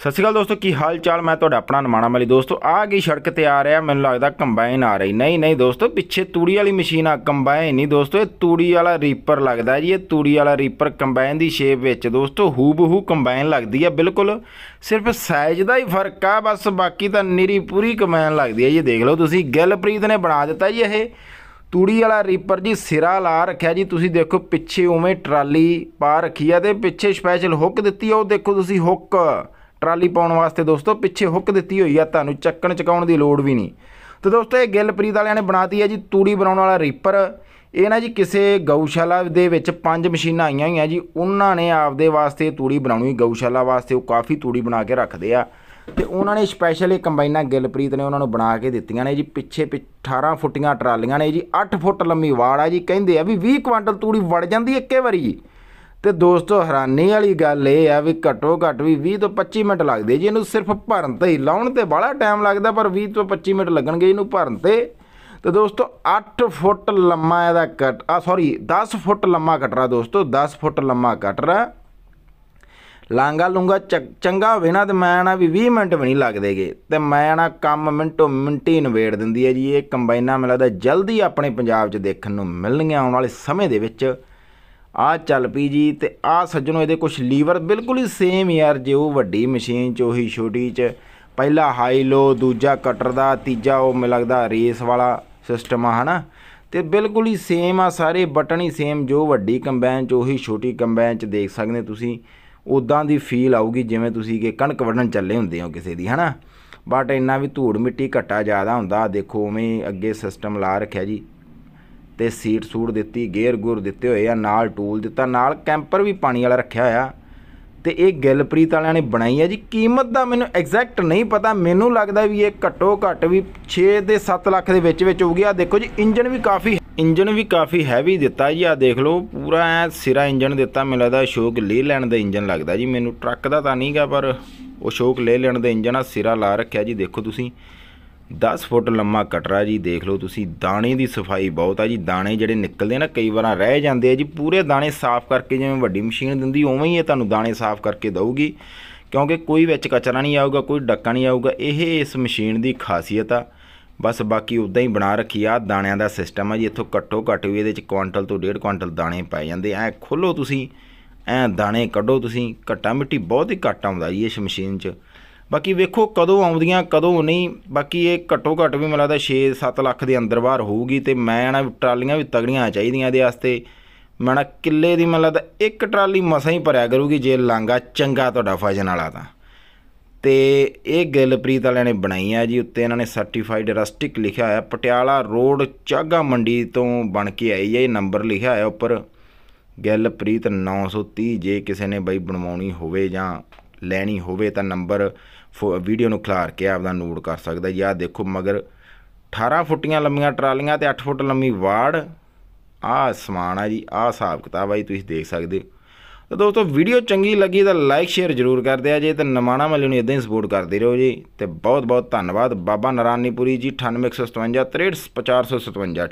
ਸਤਿ ਸ਼੍ਰੀ ਅਕਾਲ ਦੋਸਤੋ ਕੀ ਹਾਲ ਚਾਲ ਮੈਂ ਤੁਹਾਡਾ ਆਪਣਾ ਨਮਾਣਾ ਮਲੀ ਦੋਸਤੋ ਆ ਗਈ ਸੜਕ ਤੇ ਆ ਰਿਹਾ ਮੈਨੂੰ ਲੱਗਦਾ ਕੰਬਾਈਨ ਆ ਰਹੀ ਨਹੀਂ ਨਹੀਂ ਦੋਸਤੋ ਪਿੱਛੇ ਤੂੜੀ ਵਾਲੀ ਮਸ਼ੀਨ ਆ ਕੰਬਾਈਨ ਨਹੀਂ ਦੋਸਤੋ ਇਹ ਤੂੜੀ ਵਾਲਾ ਰੀਪਰ ਲੱਗਦਾ ਜੀ ਇਹ ਤੂੜੀ ਵਾਲਾ ਰੀਪਰ ਕੰਬਾਈਨ ਦੀ ਸ਼ੇਪ ਵਿੱਚ ਦੋਸਤੋ ਹੂਬਹੂ ਕੰਬਾਈਨ ਲੱਗਦੀ ਆ ਬਿਲਕੁਲ ਸਿਰਫ ਸਾਈਜ਼ ਦਾ ਹੀ ਫਰਕ ਆ ਬਸ ਬਾਕੀ ਤਾਂ ਨਿਰੀ ਪੂਰੀ ਕੰਬਾਈਨ ਲੱਗਦੀ ਆ ਜੀ ਦੇਖ ਲਓ ਤੁਸੀਂ ਗਿਲਪ੍ਰੀਤ ਨੇ ਬਣਾ ਦਿੱਤਾ ਜੀ ਇਹ ਤੂੜੀ ਵਾਲਾ ਰੀਪਰ ਜੀ ਸਿਰਾ ਲਾ ਰੱਖਿਆ ਜੀ ਤੁਸੀਂ ਦੇਖੋ ਪਿੱਛੇ ਉਵੇਂ ਟਰਾਲੀ ਪਾ ਰੱਖੀ ਆ ਤੇ ਪਿੱਛੇ ਸਪੈਸ਼ਲ ਹੁੱਕ ਦਿੱਤੀ ਆ ਉਹ ਦੇਖੋ ਤੁਸੀਂ ਹੁੱਕ ਟਰਾਲੀ ਪਾਉਣ ਵਾਸਤੇ ਦੋਸਤੋ ਪਿੱਛੇ ਹੁੱਕ ਦਿੱਤੀ ਹੋਈ ਆ ਤੁਹਾਨੂੰ ਚੱਕਣ ਚਕਾਉਣ ਦੀ ਲੋੜ ਵੀ ਨਹੀਂ ਤੇ ਦੋਸਤੋ ਇਹ ਗਿੱਲਪ੍ਰੀਤ ਵਾਲਿਆਂ ਨੇ ਬਣਾਤੀ ਹੈ ਜੀ ਤੂੜੀ ਬਣਾਉਣ ਵਾਲਾ ਰੀਪਰ ਇਹ ਨਾ ਜੀ ਕਿਸੇ ਗਊਸ਼ਾਲਾ ਦੇ ਵਿੱਚ ਪੰਜ ਮਸ਼ੀਨਾਂ ਆਈਆਂ ਹੋਈਆਂ ਜੀ ਉਹਨਾਂ ਨੇ ਆਪਦੇ ਵਾਸਤੇ ਤੂੜੀ ਬਣਾਉਣੀ ਗਊਸ਼ਾਲਾ ਵਾਸਤੇ ਉਹ ਕਾਫੀ ਤੂੜੀ ਬਣਾ ਕੇ ਰੱਖਦੇ ਆ ਤੇ ਉਹਨਾਂ ਨੇ ਸਪੈਸ਼ਲ ਇਹ ਕੰਬਾਈਨਾਂ ਗਿੱਲਪ੍ਰੀਤ ਨੇ ਉਹਨਾਂ ਨੂੰ ਬਣਾ ਕੇ ਦਿੱਤੀਆਂ ਨੇ ਜੀ ਪਿੱਛੇ 18 ਫੁੱਟੀਆਂ ਟਰਾਲੀਆਂ ਨੇ ਜੀ 8 ਫੁੱਟ ਲੰਮੀ ਵਾੜ ਆ ਜੀ ਕਹਿੰਦੇ ਆ ਵੀ 20 ਕੁਆਂਟਲ ਤੂੜੀ ਵੜ ਜਾਂਦੀ ਇੱਕੇ ਵਾਰੀ ਜੀ ਤੇ ਦੋਸਤੋ ਹੈਰਾਨੀ ਵਾਲੀ ਗੱਲ ਇਹ ਆ ਵੀ ਘਟੋ ਘਟ ਵੀ 20 ਤੋਂ 25 ਮਿੰਟ ਲੱਗਦੇ ਜੀ ਇਹਨੂੰ ਸਿਰਫ ਭਰਨ ਤੇ ਹੀ ਲਾਉਣ ਤੇ ਬੜਾ ਟਾਈਮ ਲੱਗਦਾ ਪਰ 20 ਤੋਂ 25 ਮਿੰਟ ਲੱਗਣਗੇ ਇਹਨੂੰ ਭਰਨ ਤੇ ਤੇ ਦੋਸਤੋ 8 ਫੁੱਟ ਲੰਮਾ ਇਹਦਾ ਕਟ ਆ ਸੌਰੀ 10 ਫੁੱਟ ਲੰਮਾ ਕਟਰਾ ਦੋਸਤੋ 10 ਫੁੱਟ ਲੰਮਾ ਕਟਰਾ ਲਾਂਗਾ ਲੂੰਗਾ ਚੰਗਾ ਹੋਵੇ ਨਾ ਤੇ ਮੈਂ ਨਾ ਵੀ 20 ਮਿੰਟ ਵੀ ਨਹੀਂ ਲੱਗਦੇਗੇ ਤੇ ਮੈਂ ਨਾ ਕੰਮ ਮਿੰਟੋ ਮਿੰਟੀ ਨਵੇੜ ਦਿੰਦੀ ਹੈ ਜੀ ਇਹ ਕੰਬਾਈਨਾਂ ਮੈਨੂੰ ਲੱਗਦਾ ਜਲਦੀ ਆਪਣੇ ਪੰਜਾਬ 'ਚ ਦੇਖਣ ਨੂੰ ਮਿਲਣਗੀਆਂ ਆਉਣ ਵਾਲੇ ਸਮੇਂ ਦੇ ਵਿੱਚ ਆ ਚੱਲ ਪੀ ਜੀ ਤੇ ਆ ਸੱਜਣੋ ਇਹਦੇ ਕੁਝ ਲੀਵਰ ਬਿਲਕੁਲ ਹੀ ਸੇਮ ਯਾਰ ਜੇ ਉਹ ਵੱਡੀ ਮਸ਼ੀਨ ਚ ਉਹੀ ਛੋਟੀ ਚ ਪਹਿਲਾ ਹਾਈ ਲੋ ਦੂਜਾ ਕਟਰ ਦਾ ਤੀਜਾ ਉਹ ਮੈਨੂੰ ਲੱਗਦਾ ਰੇਸ ਵਾਲਾ ਸਿਸਟਮ ਆ ਹਨਾ ਤੇ ਬਿਲਕੁਲ ਹੀ ਸੇਮ ਆ ਸਾਰੇ ਬਟਨ ਹੀ ਸੇਮ ਜੋ ਵੱਡੀ ਕੰਬਾਈਨ ਚ ਉਹੀ ਛੋਟੀ ਕੰਬਾਈਨ ਚ ਦੇਖ ਸਕਦੇ ਤੁਸੀਂ ਉਦਾਂ ਦੀ ਫੀਲ ਆਊਗੀ ਜਿਵੇਂ ਤੁਸੀਂ ਕਿ ਕਣਕ ਵੱਢਣ ਚੱਲੇ ਹੁੰਦੇ ਹੋ ਕਿਸੇ ਦੀ ਹਨਾ ਬਟ ਇੰਨਾ ਵੀ ਧੂੜ ਮਿੱਟੀ ਘਟਾ ਜ਼ਿਆਦਾ ਹੁੰਦਾ ਦੇਖੋ ਉਵੇਂ ਅੱਗੇ ਸਿਸਟਮ ਲਾ ਰੱਖਿਆ ਜੀ ਤੇ ਸੀਟ ਸੂਟ ਦਿੱਤੀ ਗੇਅਰ ਗੁਰ ਦਿੱਤੇ ਹੋਏ ਆ ਨਾਲ ਟੂਲ ਦਿੱਤਾ ਨਾਲ ਕੈਂਪਰ ਵੀ ਪਾਣੀ ਵਾਲਾ ਰੱਖਿਆ ਹੋਇਆ ਤੇ ਇਹ ਗਿਲਪ੍ਰੀਤ ਵਾਲਿਆਂ ਨੇ ਬਣਾਈ ਹੈ ਜੀ ਕੀਮਤ ਦਾ ਮੈਨੂੰ ਐਗਜ਼ੈਕਟ ਨਹੀਂ ਪਤਾ ਮੈਨੂੰ ਲੱਗਦਾ ਵੀ ਇਹ ਘੱਟੋ ਘੱਟ ਵੀ 6 ਦੇ 7 ਲੱਖ ਦੇ ਵਿੱਚ ਵਿੱਚ ਹੋਊਗੀ ਆ ਦੇਖੋ ਜੀ ਇੰਜਨ ਵੀ ਕਾਫੀ ਇੰਜਨ ਵੀ ਕਾਫੀ ਹੈਵੀ ਦਿੱਤਾ ਜੀ ਆ ਦੇਖ ਲਓ ਪੂਰਾ ਐ ਸਿਰਾ ਇੰਜਨ ਦਿੱਤਾ ਮੈਨੂੰ ਲੱਗਦਾ ਅਸ਼ੋਕ ਲੈ ਲੈਣ ਦਾ ਇੰਜਨ ਲੱਗਦਾ ਜੀ ਮੈਨੂੰ ਟਰੱਕ ਦਾ ਤਾਂ ਨਹੀਂਗਾ ਪਰ ਉਹ ਅਸ਼ੋਕ ਲੈ ਲੈਣ ਦਾ ਇੰਜਨ ਆ ਸਿਰਾ ਲਾ ਰੱਖਿਆ ਜੀ ਦੇਖੋ ਤੁਸੀਂ 10 ਫੁੱਟ ਲੰਮਾ ਕਟਰਾ ਜੀ ਦੇਖ ਲਓ ਤੁਸੀਂ ਦਾਣੇ ਦੀ ਸਫਾਈ ਬਹੁਤ ਆ ਜੀ ਦਾਣੇ ਜਿਹੜੇ ਨਿਕਲਦੇ ਨਾ ਕਈ ਵਾਰਾਂ ਰਹਿ ਜਾਂਦੇ ਆ ਜੀ ਪੂਰੇ ਦਾਣੇ ਸਾਫ਼ ਕਰਕੇ ਜਿਵੇਂ ਵੱਡੀ ਮਸ਼ੀਨ ਦਿੰਦੀ ਉਵੇਂ ਹੀ ਇਹ ਤੁਹਾਨੂੰ ਦਾਣੇ ਸਾਫ਼ ਕਰਕੇ ਦਊਗੀ ਕਿਉਂਕਿ ਕੋਈ ਵਿੱਚ ਕਚਰਾ ਨਹੀਂ ਆਊਗਾ ਕੋਈ ਡੱਕਾ ਨਹੀਂ ਆਊਗਾ ਇਹ ਇਸ ਮਸ਼ੀਨ ਦੀ ਖਾਸੀਅਤ ਆ ਬਸ ਬਾਕੀ ਉਦਾਂ ਹੀ ਬਣਾ ਰੱਖੀ ਆ ਦਾਣਿਆਂ ਦਾ ਸਿਸਟਮ ਆ ਜੀ ਇੱਥੋਂ ਕੱਟੋ ਕੱਟ ਵੀ ਇਹਦੇ ਵਿੱਚ ਕੁਆਂਟਲ ਤੋਂ ਡੇਢ ਕੁਆਂਟਲ ਦਾਣੇ ਪੈ ਜਾਂਦੇ ਐ ਖੋਲੋ ਤੁਸੀਂ ਐ ਦਾਣੇ ਕੱਢੋ ਤੁਸੀਂ ਘੱਟਾ ਮਿੱਟੀ ਬਹੁਤ ਹੀ ਘੱਟ ਆਉਂਦਾ ਜੀ ਇਸ ਮਸ਼ੀਨ 'ਚ ਬਾਕੀ ਵੇਖੋ ਕਦੋਂ ਆਉਂਦੀਆਂ ਕਦੋਂ ਨਹੀਂ ਬਾਕੀ ਇਹ ਘੱਟੋ ਘੱਟ ਵੀ ਮੈਨੂੰ ਲੱਗਦਾ 6-7 ਲੱਖ ਦੇ ਅੰਦਰ ਬਾਹਰ ਹੋਊਗੀ ਤੇ ਮੈਂ ਨਾ ਟਰਾਲੀਆਂ ਵੀ ਤਗੜੀਆਂ ਚਾਹੀਦੀਆਂ ਇਹਦੇ ਵਾਸਤੇ ਮਣਾ ਕਿੱਲੇ ਦੀ ਮੈਨੂੰ ਲੱਗਦਾ ਇੱਕ ਟਰਾਲੀ ਮਸਾਂ ਹੀ ਭਰਿਆ ਕਰੂਗੀ ਜੇ ਲਾਂਗਾ ਚੰਗਾ ਤੁਹਾਡਾ ਫਜਨ ਵਾਲਾ ਤਾਂ ਤੇ ਇਹ ਗਿਲਪ੍ਰੀਤ ਵਾਲਿਆਂ ਨੇ ਬਣਾਈ ਆ ਜੀ ਉੱਤੇ ਇਹਨਾਂ ਨੇ ਸਰਟੀਫਾਈਡ ਰਸਟਿਕ ਲਿਖਿਆ ਹੋਇਆ ਪਟਿਆਲਾ ਰੋਡ ਚਾਗਾ ਮੰਡੀ ਤੋਂ ਬਣ ਕੇ ਆਈ ਹੈ ਇਹ ਨੰਬਰ ਲਿਖਿਆ ਹੋਇਆ ਉੱਪਰ ਗਿਲਪ੍ਰੀਤ 930 ਜੇ ਕਿਸੇ ਨੇ ਬਈ ਬਣਵਾਉਣੀ ਹੋਵੇ ਜਾਂ ਲੈਣੀ ਹੋਵੇ ਤਾਂ ਨੰਬਰ ਵੀਡੀਓ ਨੂੰ ਖਿਲਾਰ ਕੇ ਆਪਦਾ ਨੋਟ ਕਰ ਸਕਦਾ ਜੀ ਆ ਦੇਖੋ ਮਗਰ 18 ਫੁੱਟੀਆਂ ਲੰਮੀਆਂ ਟਰਾਲੀਆਂ ਤੇ 8 ਫੁੱਟ ਲੰਮੀ ਵਾੜ ਆ ਸਮਾਨ ਆ ਜੀ ਆ ਹਿਸਾਬ ਕਿਤਾਬ ਆ ਜੀ ਤੁਸੀਂ ਦੇਖ ਸਕਦੇ ਤਾਂ ਦੋਸਤੋ ਵੀਡੀਓ ਚੰਗੀ ਲੱਗੀ ਤਾਂ ਲਾਈਕ ਸ਼ੇਅਰ ਜ਼ਰੂਰ ਕਰਦੇ ਆ ਜੇ ਤਾਂ ਨਮਾਣਾ ਮੱਲੀ ਨੂੰ ਇਦਾਂ ਹੀ ਸਪੋਰਟ ਕਰਦੇ ਰਹੋ ਜੀ ਤੇ ਬਹੁਤ ਬਹੁਤ ਧੰਨਵਾਦ ਬਾਬਾ ਨਰਾਨੀਪੁਰੀ ਜੀ 9857 635457